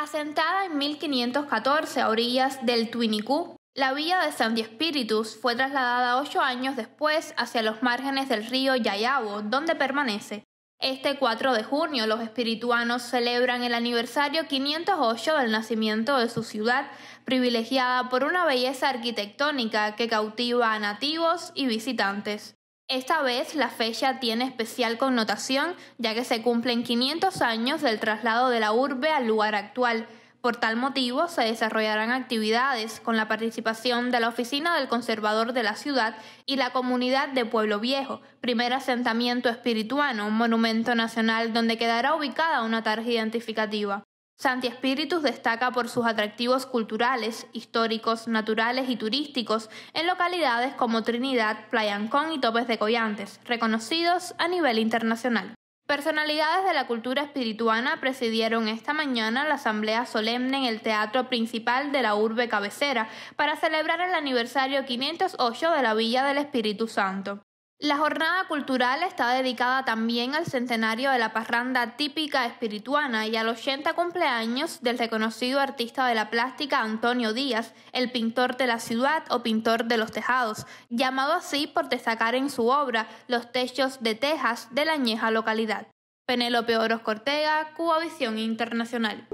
Asentada en 1514 a orillas del Tuinicú, la villa de Santi Espíritus fue trasladada ocho años después hacia los márgenes del río Yayabo, donde permanece. Este 4 de junio los espirituanos celebran el aniversario 508 del nacimiento de su ciudad, privilegiada por una belleza arquitectónica que cautiva a nativos y visitantes. Esta vez la fecha tiene especial connotación ya que se cumplen 500 años del traslado de la urbe al lugar actual. Por tal motivo se desarrollarán actividades con la participación de la Oficina del Conservador de la Ciudad y la Comunidad de Pueblo Viejo, primer asentamiento espirituano, un monumento nacional donde quedará ubicada una tarja identificativa. Santi Espíritus destaca por sus atractivos culturales, históricos, naturales y turísticos en localidades como Trinidad, Playancón y Topes de Collantes, reconocidos a nivel internacional. Personalidades de la cultura espirituana presidieron esta mañana la asamblea solemne en el Teatro Principal de la Urbe Cabecera para celebrar el aniversario 508 de la Villa del Espíritu Santo. La jornada cultural está dedicada también al centenario de la parranda típica espirituana y al 80 cumpleaños del reconocido artista de la plástica Antonio Díaz, el pintor de la ciudad o pintor de los tejados, llamado así por destacar en su obra los techos de tejas de la añeja localidad. Penélope Orozco cortega Cuba Visión Internacional.